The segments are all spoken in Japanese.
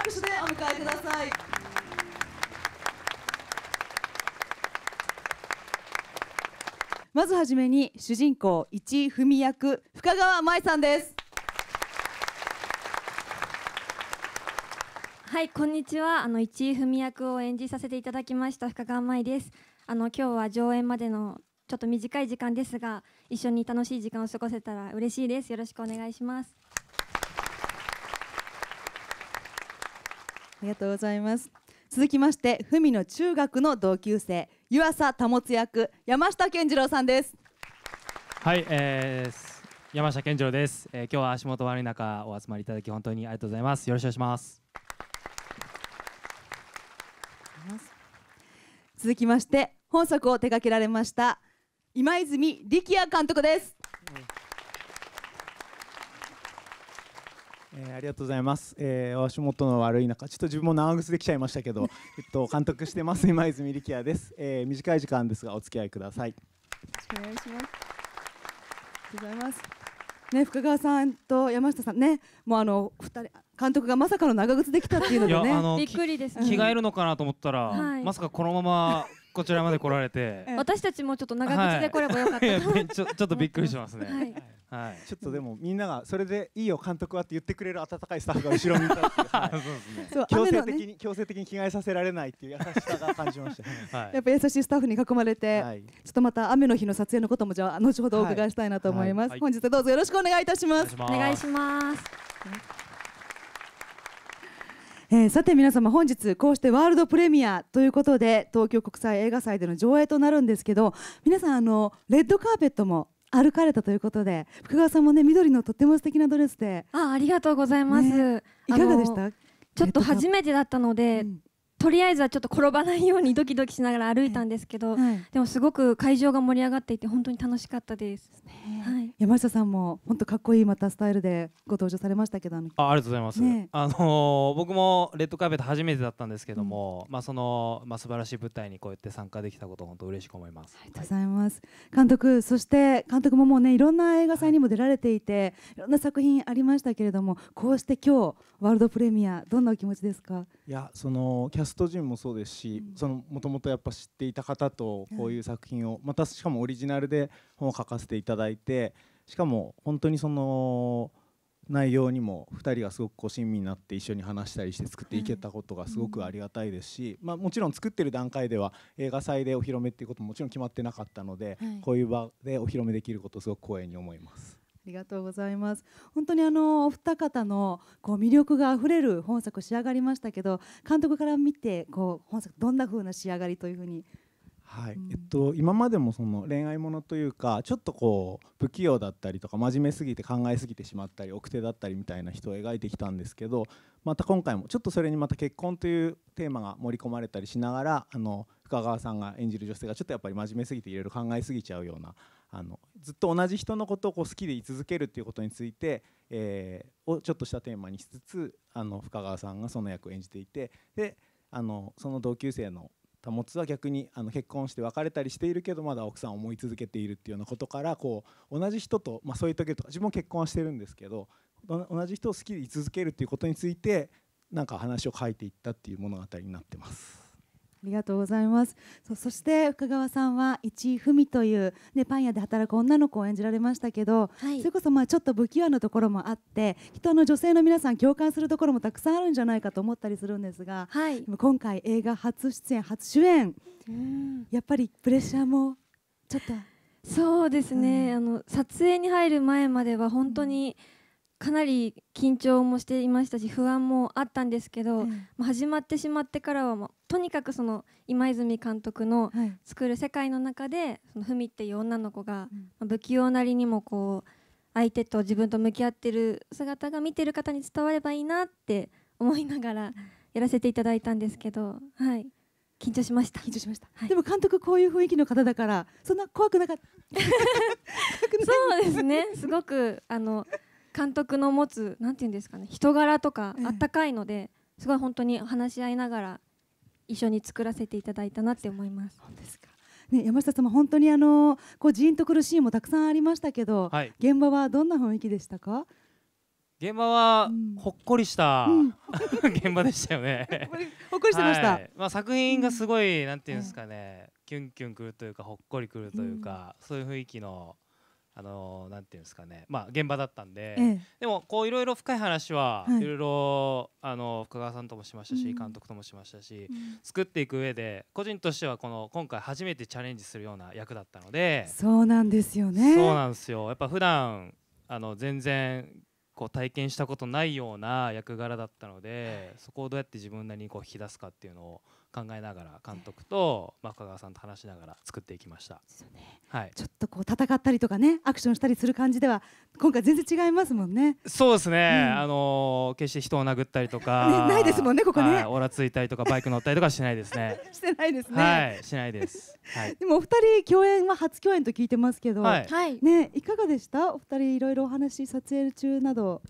拍手でお迎えください。まずはじめに主人公一文役深川舞さんです。はいこんにちはあの一文役を演じさせていただきました深川舞です。あの今日は上演までのちょっと短い時間ですが一緒に楽しい時間を過ごせたら嬉しいですよろしくお願いします。ありがとうございます続きましてふみの中学の同級生湯浅保役山下健次郎さんですはい、えー、山下健次郎です、えー、今日は足元悪い中お集まりいただき本当にありがとうございますよろしくお願いします続きまして本作を手掛けられました今泉力也監督です、うんえー、ありがとうございます、えー、足元の悪い中ちょっと自分も長靴できちゃいましたけど、えっと、監督してます今泉力也です、えー、短い時間ですがお付き合いくださいよろしくお願いしますありがとうございますね福川さんと山下さんねもうあの二人監督がまさかの長靴できたっていうのがね びっくりです、ね、着替えるのかなと思ったら、はい、まさかこのままこちらまで来られて、私たちもちょっと長靴で来ればよかった、は い、ちょっとびっくりしますね、はいはい、ちょっとでもみんながそれでいいよ監督はって言ってくれる温かいスタッフが後ろにいたって、はい、強制的に、ね、強制的に着替えさせられないっていう優しさが感じました、はい、やっぱ優しいスタッフに囲まれて、はい、ちょっとまた雨の日の撮影のこともじゃあ後ほどお伺いしたいなと思います、はい、本日どうぞよろしくお願いいたしますお願いしますえー、さて皆様本日こうしてワールドプレミアということで東京国際映画祭での上映となるんですけど皆さんあのレッドカーペットも歩かれたということで福川さんもね緑のとっても素敵なドレスであありがとうございます、ね、いかがでしたちょっと初めてだったので、うん、とりあえずはちょっと転ばないように ドキドキしながら歩いたんですけど、はい、でもすごく会場が盛り上がっていて本当に楽しかったです、はい、山下さんも本当かっこいいまたスタイルでご登場されましたけどありがとうございます、ね、あのー、僕もレッドカーペット初めてだったんですけども、うん、まあそのまあ素晴らしい舞台にこうやって参加できたこと本当嬉しく思いますありがとうございます、はい、監督そして監督ももうねいろんな映画祭にも出られていて、い、ろんな作品ありましたけれどもこうして今日ワールドプレミアどんなお気持ちですかいやそのキャスストジもそうですしもともとやっぱ知っていた方とこういう作品をまたしかもオリジナルで本を書かせていただいてしかも本当にその内容にも2人がすごくこう親身になって一緒に話したりして作っていけたことがすごくありがたいですし、まあ、もちろん作ってる段階では映画祭でお披露目っていうことももちろん決まってなかったので、こういう場でお披露目できることをすごく光栄に思います。りがとうございます本当にあのお二方のこう魅力があふれる本作仕上がりましたけど監督から見てこう本作どんな風な仕上がりというふうにはいえっと、今までもその恋愛ものというかちょっとこう不器用だったりとか真面目すぎて考えすぎてしまったり奥手だったりみたいな人を描いてきたんですけどまた今回もちょっとそれにまた結婚というテーマが盛り込まれたりしながらあの深川さんが演じる女性がちょっとやっぱり真面目すぎていろいろ考えすぎちゃうようなあのずっと同じ人のことをこう好きでい続けるっていうことについて、えー、をちょっとしたテーマにしつつあの深川さんがその役を演じていてであのその同級生の保つは逆にあの結婚して別れたりしているけどまだ奥さんを思い続けているっていうようなことからこう同じ人と、まあ、そういう時とか自分も結婚はしてるんですけど同じ人を好きでい続けるっていうことについてなんか話を書いていったっていう物語になってます。ありがとうございますそそして深川さんは一井文という、ね、パン屋で働く女の子を演じられましたけど、はい、それこそまあちょっと不器用なところもあって人の女性の皆さん共感するところもたくさんあるんじゃないかと思ったりするんですが、はい、今回映画初出演初主演、やっぱりプレッシャーもちょっとそうですね、うん、あの撮影に入る前までは本当に、うんかなり緊張もしていましたし不安もあったんですけど、ま始まってしまってからはもうとにかくその今泉監督の作る世界の中でそのふみっていう女の子が、ま不器用なりにもこう相手と自分と向き合ってる姿が見てる方に伝わればいいなって思いながらやらせていただいたんですけど、はい、緊張しました緊張しました、はい、でも監督こういう雰囲気の方だからそんな怖くなかった そうですねすごくあの監督の持つなんて言うんですかね人柄とかあったかいので、うん、すごい本当に話し合いながら一緒に作らせていただいたなって思います。ですかね、山下様、本当にあのこうジーンとくるシーンもたくさんありましたけど、はい、現場はどんな雰囲気でしたか現場はほっこりした、うん、現場でしたよね ほっこりしてました、はい、まあ、作品がすごい、うん、なんていうんですかね、えー、キュンキュンくるというかほっこりくるというか、うん、そういう雰囲気のあのなんていうんですかね、まあ、現場だったんで、ええ、でもこういろいろ深い話は、い、いろいろあの深川さんともしましたし、うん、監督ともしましたし、うん、作っていく上で個人としてはこの今回初めてチャレンジするような役だったのでそうなんですよねそうなんですよやっぱ普段あの全然こう体験したことないような役柄だったので、そこをどうやって自分なりにこう引き出すかっていうのを考えながら監督と、まあ、深川さんと話しながら作っていきました、ね、はい、ちょっとこう戦ったりとかねアクションしたりする感じでは今回全然違いますもんねそうですね、うん、あの決して人を殴ったりとか、ね、ないですもんねここね、はい、オラついたりとかバイク乗ったりとかしないですね してないですねはいしないです、はい、でもお二人共演は初共演と聞いてますけど、はい、ねいかがでしたお二人いろいろお話撮影中など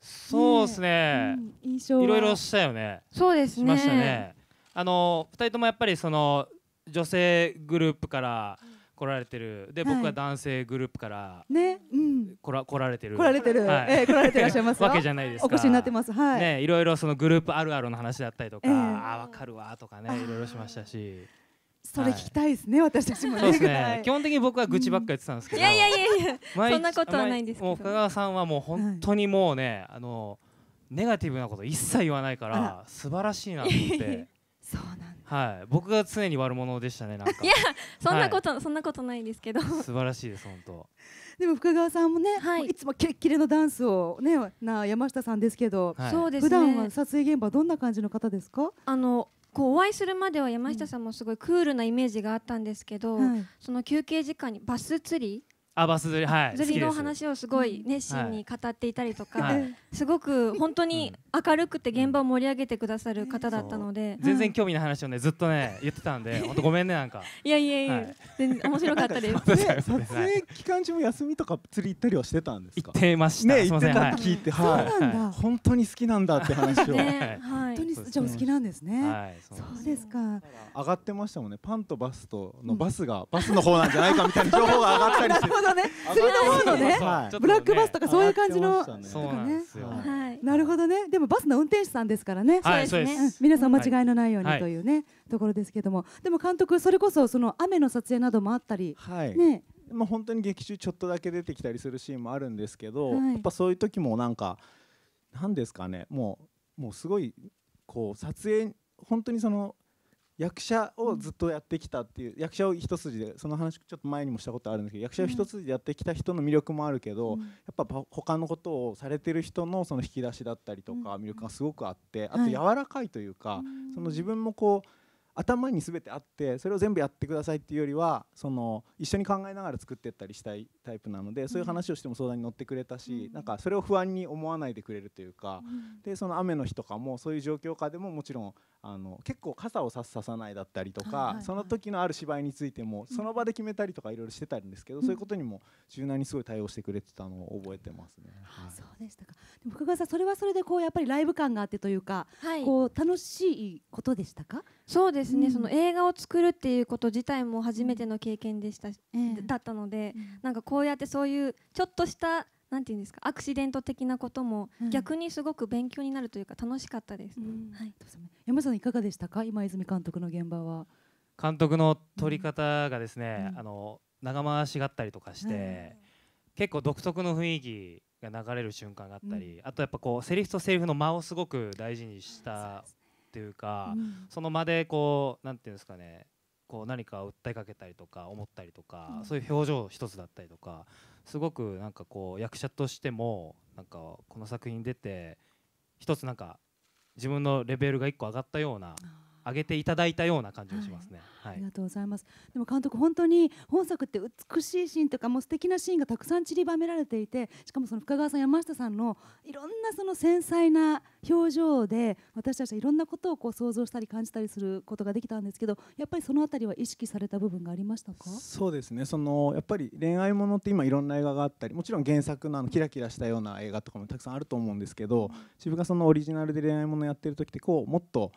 そうですね、ねうん、印象いろいろしたよねそうですね、ましたね、あの2人ともやっぱりその女性グループから来られてるで、はい、僕は男性グループからね、うん、こら来られてる来られてる、はい、えー、来られてらっしゃいますわけじゃないですお越しになってますはいねいろいろそのグループあるあるの話だったりとか、えー、あわかるわとかねいろいろしましたし。それ聞きたいですね、はい、私たちも、ねね、基本的に僕は愚痴ばっか言ってたんですけど、うん、いやいやいやいやそんなことはないんですけど深川さんはもう本当にもうね、はい、あのネガティブなこと一切言わないから素晴らしいなと思って そうなんはい、僕が常に悪者でしたね、なんか。いや、そんなこと、そんなことないですけど。素晴らしいです、本当。でも深川さんもね、はい、いつもキレッキレのダンスをね、な山下さんですけど、はい、普段は撮影現場どんな感じの方ですか？あのこうお会いするまでは山下さんもすごいクールなイメージがあったんですけど、うん、その休憩時間にバス釣りアバス釣りはい釣りの話をすごい熱心に語っていたりとか、はい、すごく本当に明るくて現場を盛り上げてくださる方だったので、全然興味ない話をねずっとね言ってたんで本当ごめんねなんか いやいやいや、はい、全然面白かったです撮影期間中も休みとか釣り行ったりはしてたんですか行ってましたね行ってたって聞いて、はい、そうなんだ本当に好きなんだって話を、ね、はい、本当にじゃ好きなんですね、はい、そうですか上がってましたもんねパンとバスとのバスが、バスの方なんじゃないかみたいな情報が上がったりして のねりの方のねブラックバスとかそういう感じのとかねなるほどねでもバスの運転手さんですからねそうですね。皆さん間違いのないようにというねところですけどもでも監督それこそその雨の撮影などもあったりねまあ本当に劇中ちょっとだけ出てきたりするシーンもあるんですけどやっぱそういう時もなんか何ですかねもうもうすごいこう撮影本当にその役者をずっとやってきたっていう、役者を一筋でその話ちょっと前にもしたことあるんですけど役者を一筋でやってきた人の魅力もあるけど、やっぱ他のことをされてる人のその引き出しだったりとか魅力がすごくあってあと柔らかいというか、その自分もこう頭に全てあってそれを全部やってくださいっていうよりはその一緒に考えながら作っていったりしたいタイプなのでそういう話をしても相談に乗ってくれたし、なんかそれを不安に思わないでくれるというか、でその雨の日とかもそういう状況下でももちろんあの結構傘をさすささないだったりとか、その時のある芝居についてもその場で決めたりとかいろいろしてたんですけど、そういうことにも柔軟にすごい対応してくれてたのを覚えてますね。はい、そうでしたかでも福川さんそれはそれでこうやっぱりライブ感があってというか、こう楽しいことでしたかそうですですね、うん、その映画を作るっていうこと自体も初めての経験でした、うん、だったので、うん、なんかこうやってそういうちょっとしたなんて言うんですかアクシデント的なことも逆にすごく勉強になるというか楽しかったです、はい、山さんいかがでしたか今泉監督の現場は監督の撮り方がですね、あの長回しがあったりとかして、結構独特の雰囲気が流れる瞬間があったり、あとやっぱこうセリフとセリフの間をすごく大事にしたていうか、うん、その間でこうなんていうんですかねこう何か訴えかけたりとか思ったりとか、うん、そういう表情一つだったりとかすごくなんかこう役者としてもなんかこの作品出て一つなんか自分のレベルが一個上がったような上げていただいたような感じがしますね、はい、はい、ありがとうございますでも監督本当に本作って美しいシーンとかも素敵なシーンがたくさん散りばめられていてしかもその深川さん山下さんのいろんなその繊細な表情で私たちはいろんなことをこう想像したり感じたりすることができたんですけどやっぱりその辺りは意識された部分がありましたかそうですねそのやっぱり恋愛ものって今いろんな映画があったりもちろん原作のあのキラキラしたような映画とかもたくさんあると思うんですけど、自分がそのオリジナルで恋愛ものやってる時ってこうもっと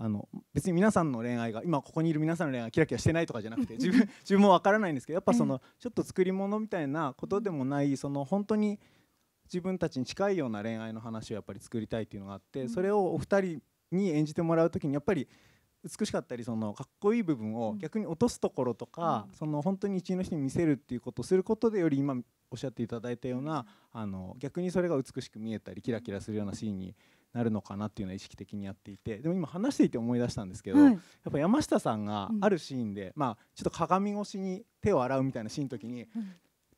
あの別に皆さんの恋愛が今ここにいる皆さんの恋愛がキラキラしてないとかじゃなくて自分 自分も分からないんですけどやっぱそのちょっと作り物みたいなことでもないその本当に自分たちに近いような恋愛の話をやっぱり作りたいっていうのがあってそれをお二人に演じてもらう時にやっぱり美しかったりそのかっこいい部分を逆に落とすところとか、うん、その本当に一員の人に見せるっていうことをすることでより今おっしゃっていただいたようなあの逆にそれが美しく見えたりキラキラするようなシーンになるのかなっていうのは意識的にやっていてでも今話していて思い出したんですけど、はい、やっぱ山下さんがあるシーンで、うん、まあ、ちょっと鏡越しに手を洗うみたいなシーンの時に、うん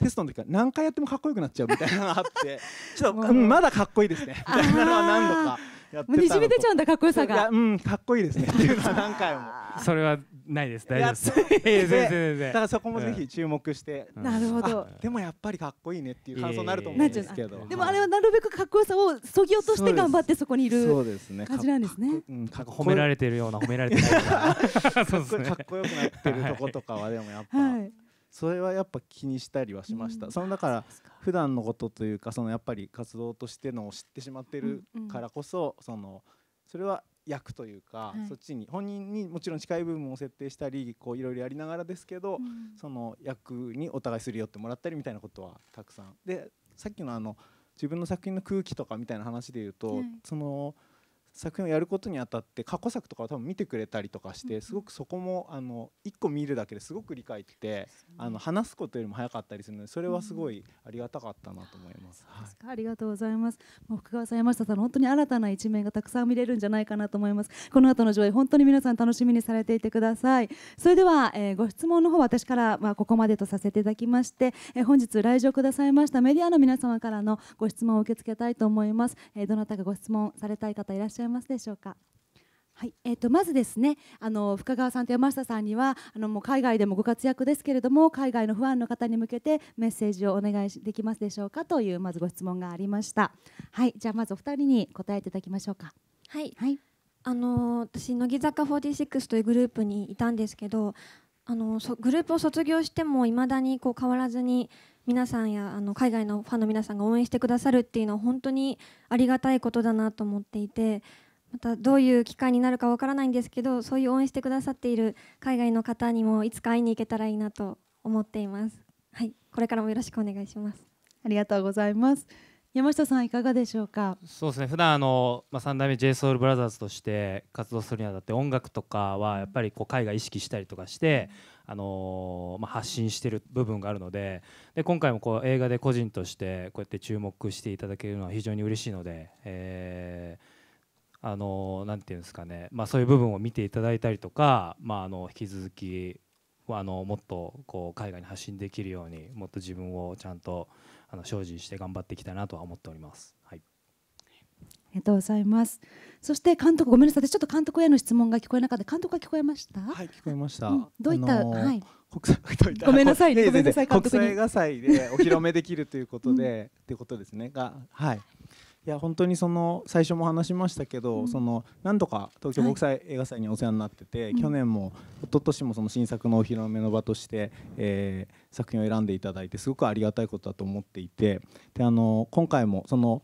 テストの時から何回やってもかっこよくなっちゃうみたいなのがあって ちょっと、まだかっこいいですねみたいなのは何度かもうにじみ出ちゃうんだかっこよさがうんかっこいいですねっていうのは何回もそれはないです 大丈夫です全然全然だからそこもぜひ注目して、なるほどでもやっぱりかっこいいねっていう感想になると思うんですけど、でもあれはなるべくかっこよさを削ぎ落として頑張ってそこにいる。そうですね感じなんですねうん、褒められてるような褒められてる。そうですねかっこよくなってるとことかはでもやっぱ、それはやっぱ気にしたりはしました、うん、そのだから普段のことというかそのやっぱり活動としてのを知ってしまってるからこそ、そのそれは役というか、はい、そっちに本人にもちろん近い部分を設定したりこういろいろやりながらですけど、うん、その役にお互いするよってもらったりみたいなことはたくさんでさっきのあの自分の作品の空気とかみたいな話で言うと、その。作品をやることにあたって過去作とかを多分見てくれたりとかしてすごくそこもあの1個見るだけですごく理解ってあの話すことよりも早かったりするのでそれはすごいありがたかったなと思います。うんはい、ありがとうございます。もう福川さん山下さん本当に新たな一面がたくさん見れるんじゃないかなと思います。この後の上映本当に皆さん楽しみにされていてください。それでは、えー、ご質問の方私からまここまでとさせていただきまして、えー、本日来場くださいましたメディアの皆様からのご質問を受け付けたいと思います。えー、どなたかご質問されたい方いらっしゃゃいますでしょうか。はいえー、とまずですねあの深川さんと山下さんにはあのもう海外でもご活躍ですけれども海外のファンの方に向けてメッセージをお願いできますでしょうかというまずご質問がありましたはいじゃあまずお二人に答えていただきましょうかはい、はい、あの私乃木坂46というグループにいたんですけどあのグループを卒業してもいまだにこう変わらずに皆さんやあの海外のファンの皆さんが応援してくださるっていうのは本当にありがたいことだなと思っていてまたどういう機会になるかわからないんですけどそういう応援してくださっている海外の方にもいつか会いに行けたらいいなと思っています。はい、これからもよろしくお願いします。ありがとうございます。山下さんいかがでしょうかそうですね普段あの、まあ、3代目 JSOULBROTHERS として活動するにあたって音楽とかはやっぱりこう海外意識したりとかして、あのー、まあ、発信してる部分があるのでで今回もこう映画で個人としてこうやって注目していただけるのは非常に嬉しいので、えー、あのー、なんていうんですかね、まあ、そういう部分を見ていただいたりとか、まあ、あの引き続きあのもっとこう海外に発信できるようにもっと自分をちゃんとあの精進して頑張っていきたいなとは思っております。はい、ありがとうございます。そして監督ごめんなさい、ちょっと監督への質問が聞こえなかった。監督は聞こえました？はい、聞こえました。うん、どういった、あのー、はい。国際ごめんなさい、ごめんなさい、国際映画祭でお披露目できるということで、ってことですねが、はい。いや本当にその最初も話しましたけど、うん、そのなんとか東京国際映画祭にお世話になってて、はい、去年も一昨年もその新作のお披露目の場として、えー、作品を選んでいただいてすごくありがたいことだと思っていてであの今回もその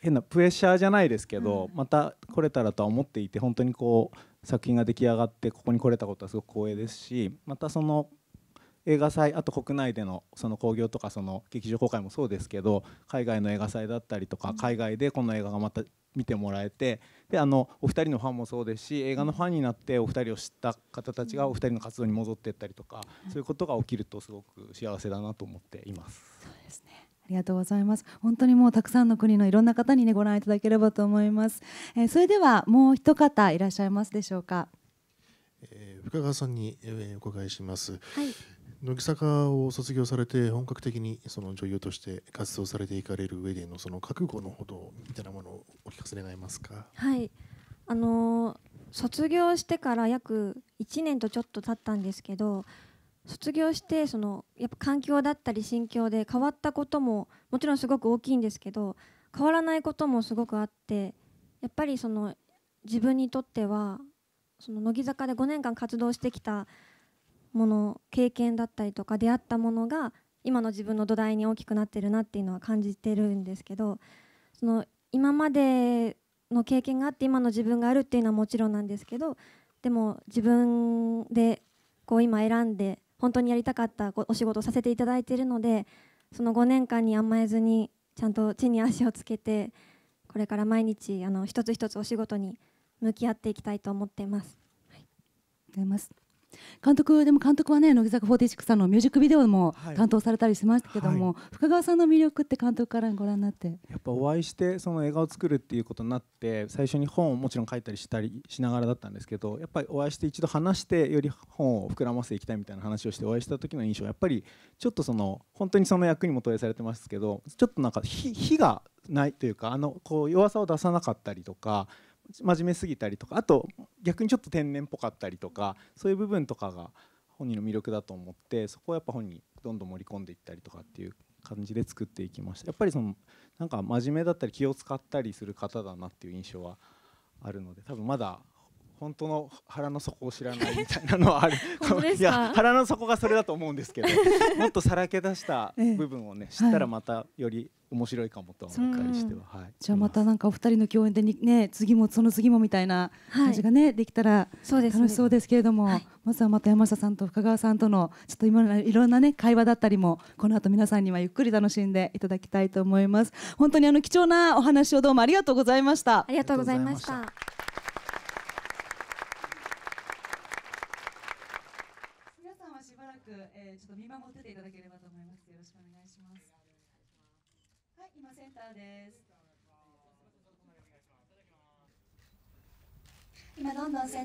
変なプレッシャーじゃないですけど、うん、また来れたらとは思っていて本当にこう作品が出来上がってここに来れたことはすごく光栄ですしまたその映画祭あと国内でのその興行とかその劇場公開もそうですけど海外の映画祭だったりとか海外でこの映画がまた見てもらえてであのお二人のファンもそうですし映画のファンになってお二人を知った方たちがお二人の活動に戻っていったりとかそういうことが起きるとすごく幸せだなと思っています。そうですねありがとうございます。本当にもうたくさんの国のいろんな方にねご覧いただければと思います。えー、それではもう一方いらっしゃいますでしょうか。えー、深川さんに、えー、お伺いします。はい。乃木坂を卒業されて本格的にその女優として活動されていかれる上でのその覚悟のほどみたいなものをお聞かせ願えますか。はいあの卒業してから約1年とちょっと経ったんですけど卒業してそのやっぱ環境だったり心境で変わったことももちろんすごく大きいんですけど変わらないこともすごくあってやっぱりその自分にとってはその乃木坂で5年間活動してきたもの経験だったりとか出会ったものが今の自分の土台に大きくなってるなっていうのは感じてるんですけどその今までの経験があって今の自分があるっていうのはもちろんなんですけどでも自分でこう今選んで本当にやりたかったお仕事をさせていただいているのでその5年間に甘えずにちゃんと地に足をつけてこれから毎日あの一つ一つお仕事に向き合っていきたいと思っています。はい、います監督でも監督はね乃木坂46さんのミュージックビデオも担当されたりしましたけども、はい、深川さんの魅力って監督からご覧になってやっぱお会いしてその映画を作るっていうことになって最初に本をもちろん書いたりしたりしながらだったんですけどやっぱりお会いして一度話してより本を膨らませていきたいみたいな話をしてお会いした時の印象やっぱりちょっとその本当にその役にも投影されてますけどちょっとなんか火がないというかあのこう弱さを出さなかったりとか真面目すぎたりとかあと逆にちょっと天然っぽかったりとかそういう部分とかが本人の魅力だと思ってそこをやっぱ本人どんどん盛り込んでいったりとかっていう感じで作っていきましたやっぱりそのなんか真面目だったり気を使ったりする方だなっていう印象はあるので多分まだ本当の腹の底を知らないみたいなのはある いや腹の底がそれだと思うんですけど もっとさらけ出した部分をね、知ったらまたより面白いかもと思ったりしては、はい、じゃあまたなんかお二人の共演でね次もその次もみたいな感じがね、はい、できたら楽しそうですけれども、はい、まずはまた山下さんと深川さんとのちょっと今のいろんなね会話だったりもこの後皆さんにはゆっくり楽しんでいただきたいと思います本当にあの貴重なお話をどうもありがとうございましたありがとうございました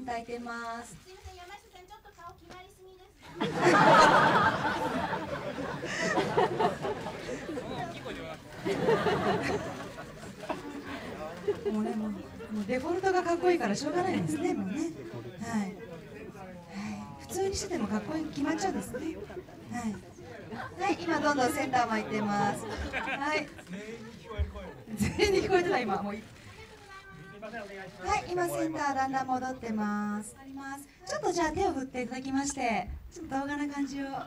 抱いてます。もうね、もう、もうデフォルトがかっこいいから、しょうがないですね、もうね。はい。はい。普通にしててもかっこいい、決まっちゃうんですね。はい。はい、今どんどんセンター巻いてます。はい。全員に聞こえてた、今、もう。はい、今センターだんだん戻ってます。ちょっとじゃあ手を振っていただきまして、ちょっと動画な感じをはい、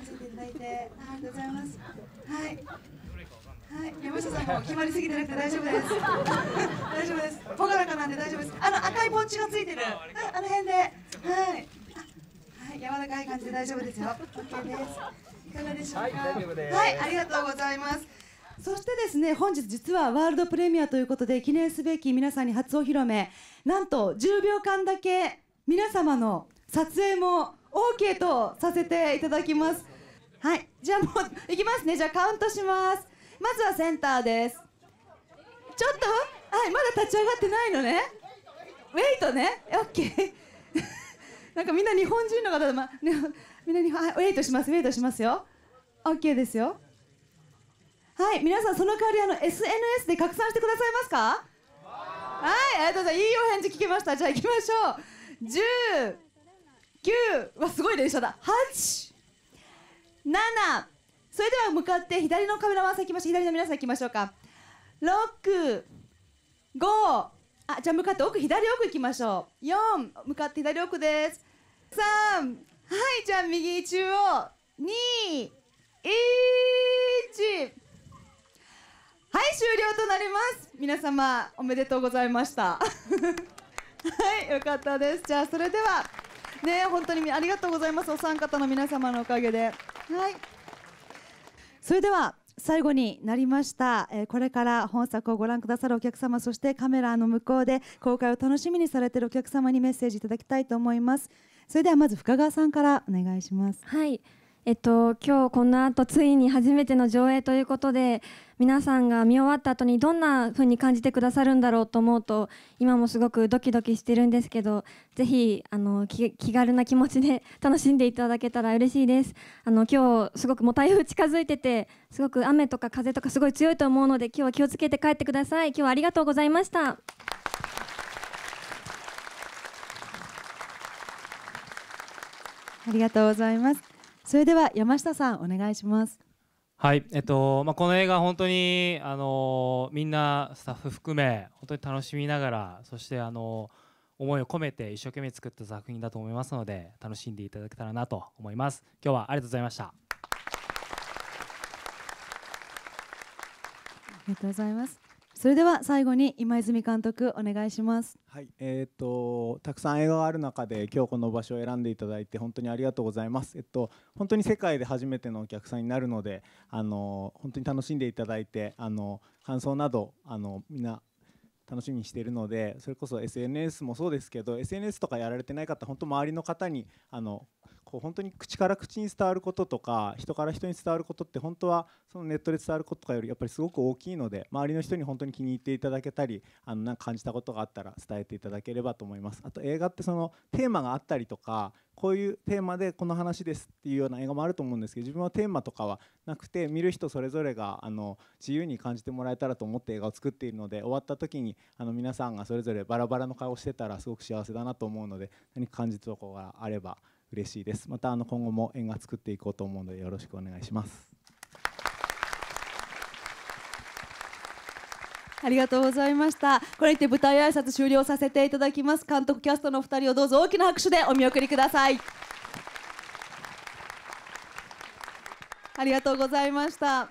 見せていただいてありがとうございます。はい。はい、山下さんも決まりすぎてなくて大丈夫です。大丈夫です。ポカラカなんで大丈夫です。あの赤いポーチがついてる、あの辺で、はい。はい、柔らかい感じで大丈夫ですよ。オッケーです。いかがでしょうか。はい、はい、ありがとうございます。そしてですね本日実はワールドプレミアということで記念すべき皆さんに初お披露目なんと10秒間だけ皆様の撮影も OK とさせていただきますはいじゃあもういきますねじゃあカウントしますまずはセンターですちょっとはいまだ立ち上がってないのねウェイトね OK なんかみんな日本人の方、ま、ね、みんなに、はい、ウェイトします、ウェイトしますよ。OK ですよ。はい皆さんその代わりあの SNS で拡散してくださいますかはいありがとうございますいいお返事聞けましたじゃあ行きましょう10 9わすごい電車だ8 7それでは向かって左のカメラマンさん行きましょう左の皆さん行きましょうか6 5あじゃあ向かって奥左奥行きましょう4向かって左奥です3はいじゃあ右中央2 1はい終了となります皆様おめでとうございましたはいよかったですじゃあそれではね本当にありがとうございますお三方の皆様のおかげではいそれでは最後になりました、えこれから本作をご覧くださるお客様そしてカメラの向こうで公開を楽しみにされているお客様にメッセージいただきたいと思いますそれではまず深川さんからお願いしますはいえっと、今日この後ついに初めての上映ということで皆さんが見終わった後にどんな風に感じてくださるんだろうと思うと今もすごくドキドキしてるんですけどぜひあの気軽な気持ちで 楽しんでいただけたら嬉しいですあの今日すごくもう台風近づいててすごく雨とか風とかすごい強いと思うので今日は気をつけて帰ってください今日はありがとうございましたありがとうございますそれでは山下さんお願いしますはいえっとまあ、この映画、本当にあのみんなスタッフ含め本当に楽しみながらそしてあの思いを込めて一生懸命作った作品だと思いますので楽しんでいただけたらなと思います。今日はありがとうございましたありがとうございますそれでは最後に今泉監督お願いします。はい、えっ、ー、とたくさん映画がある中で今日この場所を選んでいただいて本当にありがとうございます。えっと本当に世界で初めてのお客さんになるので、あの本当に楽しんでいただいて、あの感想などあのみんな楽しみにしているのでそれこそ SNS もそうですけど SNS とかやられてない方本当周りの方にあのこう本当に口から口に伝わることとか人から人に伝わることって本当はそのネットで伝わることとかよりやっぱりすごく大きいので周りの人に本当に気に入っていただけたりあのなんか感じたことがあったら伝えていただければと思いますあと映画ってそのテーマがあったりとかこういうテーマでこの話ですっていうような映画もあると思うんですけど自分はテーマとかはなくて見る人それぞれがあの自由に感じてもらえたらと思って映画を作っているので終わった時にあの皆さんがそれぞれバラバラの顔をしてたらすごく幸せだなと思うので何か感じたところがあれば嬉しいです。またあの今後も映画作っていこうと思うのでよろしくお願いします。ありがとうございました。これにて舞台挨拶終了させていただきます。監督キャストの二人をどうぞ大きな拍手でお見送りください。ありがとうございました。